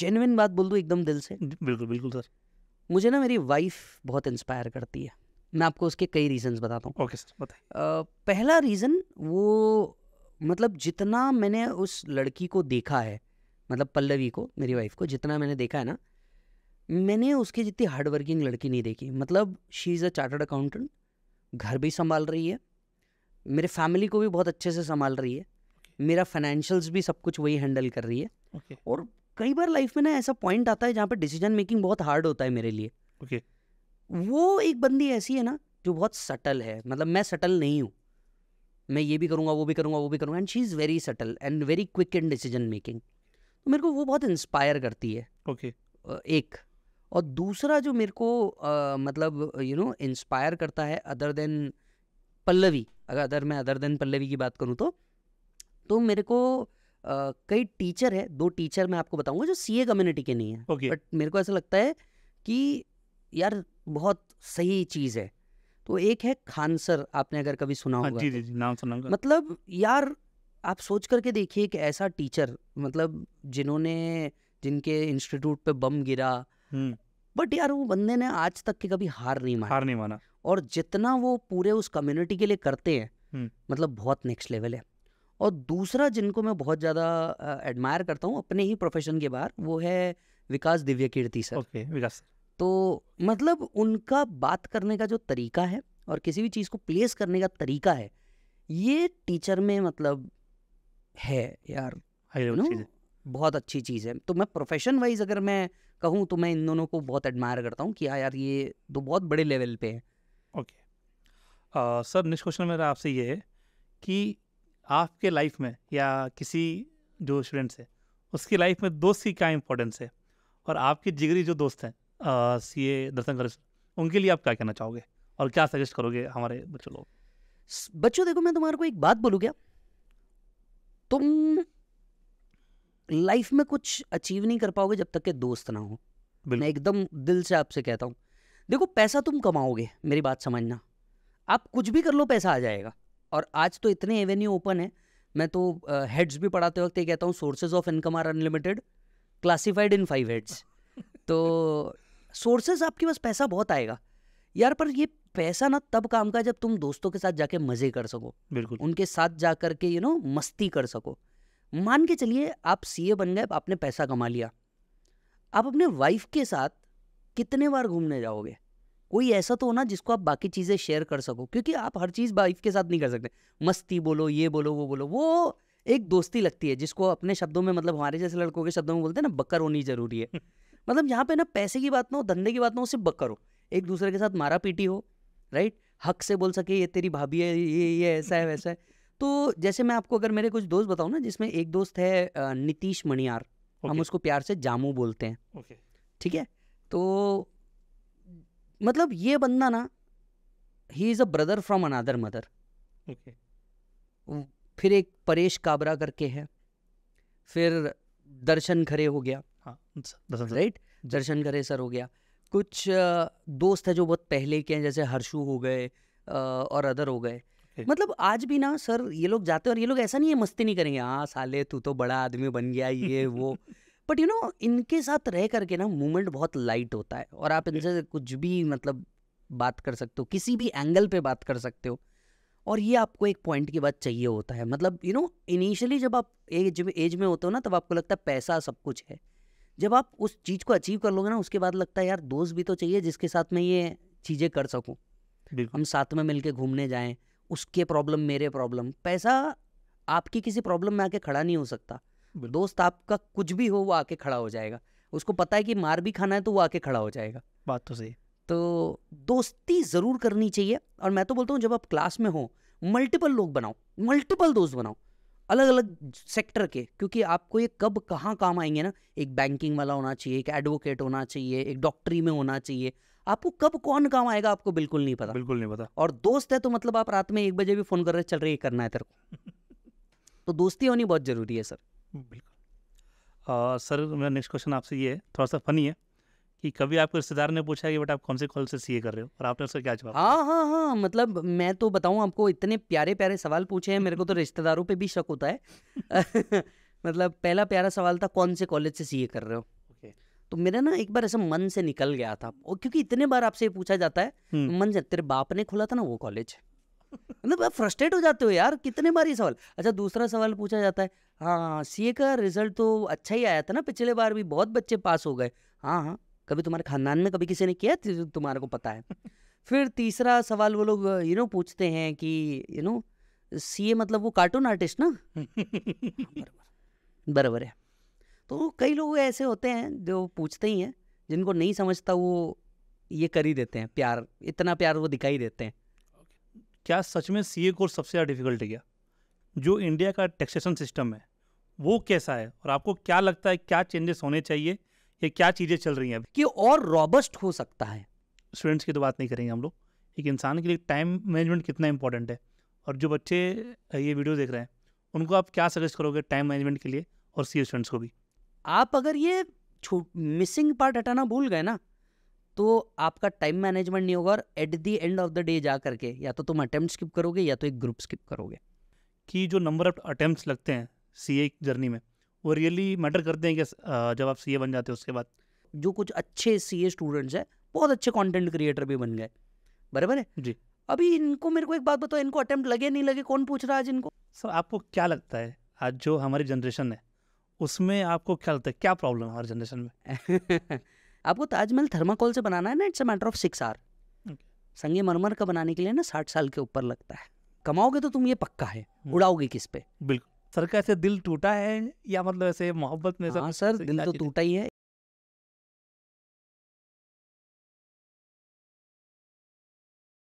जेनविन बात बोल दूँ एकदम दिल से बिल्कुल बिल्कुल सर मुझे ना मेरी वाइफ बहुत इंस्पायर करती है मैं आपको उसके कई रीजंस बताता हूँ ओके सर बताइए पहला रीज़न वो मतलब जितना मैंने उस लड़की को देखा है मतलब पल्लवी को मेरी वाइफ को जितना मैंने देखा है ना मैंने उसकी जितनी हार्ड वर्किंग लड़की नहीं देखी मतलब she is a chartered accountant घर भी संभाल रही है मेरे फैमिली को भी बहुत अच्छे से संभाल रही है मेरा फाइनेंशियल्स भी सब कुछ वही हैंडल कर रही है okay. और कई बार लाइफ में ना ऐसा पॉइंट आता है जहाँ पर डिसीजन मेकिंग बहुत हार्ड होता है मेरे लिए ओके okay. वो एक बंदी ऐसी है ना जो बहुत सटल है मतलब मैं सटल नहीं हूँ मैं ये भी करूँगा वो भी करूँगा वो भी करूँगा and she is very subtle and very quick in decision making तो मेरे को वो बहुत इंस्पायर करती है ओके okay. एक और दूसरा जो मेरे को आ, मतलब यू नो इंस्पायर करता है अदर देन पल्लवी अगर अदर मैं अदर देन पल्लवी की बात करूँ तो तो मेरे को आ, कई टीचर है दो टीचर मैं आपको बताऊँगा जो सी ए कम्युनिटी के नहीं है बट okay. मेरे को ऐसा लगता है कि यार बहुत सही चीज़ है तो एक है खान सर आपने अगर कभी सुना हाँ, होगा तो। जी जी नाम सुना मतलब यार आप सोच करके देखिए एक ऐसा टीचर मतलब जिन्होंने जिनके इंस्टीट्यूट पे बम गिरा हम्म। बट यार वो बंदे ने आज तक के कभी हार नहीं माना हार नहीं माना और जितना वो पूरे उस कम्युनिटी के लिए करते हैं हम्म। मतलब बहुत नेक्स्ट लेवल है और दूसरा जिनको मैं बहुत ज़्यादा एडमायर करता हूँ अपने ही प्रोफेशन के बाहर वो है Vikas Divya Kirti sir okay Vikas sir तो मतलब उनका बात करने का जो तरीका है और किसी भी चीज़ को प्लेस करने का तरीका है ये टीचर में मतलब है यार नो बहुत अच्छी चीज़ है तो मैं प्रोफेशन वाइज अगर मैं कहूँ तो मैं इन दोनों को बहुत एडमायर करता हूँ कि हाँ यार ये दो तो बहुत बड़े लेवल पे हैं ओके सर नेक्स्ट क्वेश्चन मेरा आपसे ये है कि आपके लाइफ में या किसी जो स्टूडेंट्स है उसकी लाइफ में दोस्त की क्या इंपॉर्टेंस है और आपके जिगरी जो दोस्त हैं सी ए दर्शन कर उनके लिए आप क्या कहना चाहोगे और क्या सजेस्ट करोगे हमारे बच्चों लोग बच्चों देखो मैं तुम्हारे को एक बात बोलूँ क्या तुम लाइफ में कुछ अचीव नहीं कर पाओगे जब तक के दोस्त ना हो मैं एकदम दिल से आपसे कहता हूँ देखो पैसा तुम कमाओगे मेरी बात समझना आप कुछ भी कर लो पैसा आ जाएगा और आज तो इतने एवेन्यू ओपन है मैं तो हेड्स uh, भी पढ़ाते वक्त ये कहता हूँ sources of income are unlimited classified in five heads तो सोर्सेज आपके पास पैसा बहुत आएगा यार पर ये पैसा ना तब काम का जब तुम दोस्तों के साथ जाके मजे कर सको बिल्कुल उनके साथ जा करके यू नो मस्ती कर सको मान के चलिए आप सीए बन गए आपने पैसा कमा लिया आप अपने वाइफ के साथ कितने बार घूमने जाओगे कोई ऐसा तो ना जिसको आप बाकी चीज़ें शेयर कर सको क्योंकि आप हर चीज़ वाइफ के साथ नहीं कर सकते मस्ती बोलो ये बोलो वो बोलो वो एक दोस्ती लगती है जिसको अपने शब्दों में मतलब हमारे जैसे लड़कों के शब्दों में बोलते हैं ना बकर होनी जरूरी है मतलब यहाँ पे ना पैसे की बात ना हो धंधे की बात ना हो सिर्फ बकर करो एक दूसरे के साथ मारा पीटी हो राइट हक से बोल सके ये तेरी भाभी है ये ये ऐसा है वैसा है तो जैसे मैं आपको अगर मेरे कुछ दोस्त बताऊँ ना जिसमें एक दोस्त है नीतीश मणियार हम उसको प्यार से जामू बोलते हैं ठीक है तो मतलब ये बंदा ना ही is a brother from another mother फिर एक परेश काबरा करके है फिर दर्शन खरे हो गया हाँ राइट दर्शन करे सर हो गया कुछ दोस्त है जो बहुत पहले के हैं जैसे हर्षू हो गए और अदर हो गए मतलब आज भी ना सर ये लोग जाते और ये लोग ऐसा नहीं है मस्ती नहीं करेंगे हाँ साले तू तो बड़ा आदमी बन गया ये वो बट यू नो इनके साथ रह करके ना मूवमेंट बहुत लाइट होता है और आप इनसे कुछ भी मतलब बात कर सकते हो किसी भी एंगल पे बात कर सकते हो और ये आपको एक पॉइंट के बाद चाहिए होता है मतलब यू नो इनिशियली जब आप एज एज में होते हो ना तब आपको लगता है पैसा सब कुछ है जब आप उस चीज़ को अचीव कर लोगे ना उसके बाद लगता है यार दोस्त भी तो चाहिए जिसके साथ मैं ये चीज़ें कर सकूँ हम साथ में मिलके घूमने जाएं उसके प्रॉब्लम मेरे प्रॉब्लम पैसा आपकी किसी प्रॉब्लम में आके खड़ा नहीं हो सकता दोस्त आपका कुछ भी हो वो आके खड़ा हो जाएगा उसको पता है कि मार भी खाना है तो वो आके खड़ा हो जाएगा बात तो सही तो दोस्ती ज़रूर करनी चाहिए और मैं तो बोलता हूँ जब आप क्लास में हो मल्टीपल लोग बनाओ मल्टीपल दोस्त बनाओ अलग अलग सेक्टर के क्योंकि आपको ये कब कहाँ काम आएंगे ना एक बैंकिंग वाला होना चाहिए एक एडवोकेट होना चाहिए एक डॉक्टरी में होना चाहिए आपको कब कौन काम आएगा आपको बिल्कुल नहीं पता बिल्कुल नहीं पता और दोस्त है तो मतलब आप रात में एक बजे भी फोन कर रहे चल रहे करना है तेरे को तो दोस्ती होनी बहुत ज़रूरी है सर बिल्कुल सर मेरा नेक्स्ट क्वेश्चन आपसे ये है थोड़ा सा फनी है कि कभी आपको रिश्तेदार ने पूछा कि बट आप कौन से कॉलेज से सीए कर रहे हो और आपने उसका क्या जवाब हाँ हाँ हाँ मतलब मैं तो बताऊँ आपको इतने प्यारे प्यारे सवाल पूछे हैं मेरे को तो रिश्तेदारों पे भी शक होता है मतलब पहला प्यारा सवाल था कौन से कॉलेज से सीए कर रहे हो तो मेरा ना एक बार ऐसा मन से निकल गया था और क्योंकि इतने बार आपसे पूछा जाता है मन से तेरे बाप ने खोला था ना वो कॉलेज मतलब आप फ्रस्ट्रेट हो जाते हो यार कितने बार ये सवाल अच्छा दूसरा सवाल पूछा जाता है हाँ सी का रिजल्ट तो अच्छा ही आया था ना पिछले बार भी बहुत बच्चे पास हो गए हाँ हाँ कभी तुम्हारे खानदान में कभी किसी ने किया तुम्हारे को पता है फिर तीसरा सवाल वो लोग यू नो पूछते हैं कि यू नो सीए मतलब वो कार्टून आर्टिस्ट ना बराबर है तो कई लोग ऐसे होते हैं जो पूछते ही हैं जिनको नहीं समझता वो ये कर ही देते हैं प्यार इतना प्यार वो दिखाई देते हैं क्या सच में सीए कोर्स सबसे ज़्यादा डिफिकल्ट है जो इंडिया का टैक्सेशन सिस्टम है वो कैसा है और आपको क्या लगता है क्या चेंजेस होने चाहिए ये क्या चीज़ें चल रही हैं कि और रॉबस्ट हो सकता है स्टूडेंट्स की तो बात नहीं करेंगे हम लोग एक इंसान के लिए टाइम मैनेजमेंट कितना इंपॉर्टेंट है और जो बच्चे ये वीडियो देख रहे हैं उनको आप क्या सजेस्ट करोगे टाइम मैनेजमेंट के लिए और सी स्टूडेंट्स को भी आप अगर ये मिसिंग पार्ट हटाना भूल गए ना तो आपका टाइम मैनेजमेंट नहीं होगा और at the end of the day जा करके या तो तुम अटैम्प्ट स्किप करोगे या तो एक ग्रुप स्किप करोगे कि जो नंबर ऑफ अटैम्प्ट लगते हैं सी जर्नी में वो रियली मैटर करते हैं कि जब आप सी बन जाते हो उसके बाद जो कुछ अच्छे सी स्टूडेंट्स हैं बहुत अच्छे कॉन्टेंट क्रिएटर भी बन गए बराबर है जी अभी इनको मेरे को एक बात बताओ इनको अटैम्प्ट लगे नहीं लगे कौन पूछ रहा है आज इनको सर आपको क्या लगता है आज जो हमारी जनरेशन है उसमें आपको क्या लगता है क्या प्रॉब्लम है हमारे जनरेशन में आपको ताजमहल थर्माकोल से बनाना है ना it's a matter of six आर संगे मरमर का बनाने के लिए ना साठ साल के ऊपर लगता है कमाओगे तो तुम ये पक्का है हम्म। उड़ाओगे किस पे बिल्कुल सर का ऐसे दिल टूटा है या मतलब ऐसे मोहब्बत में हाँ, सर सर दिल तो टूटा ही है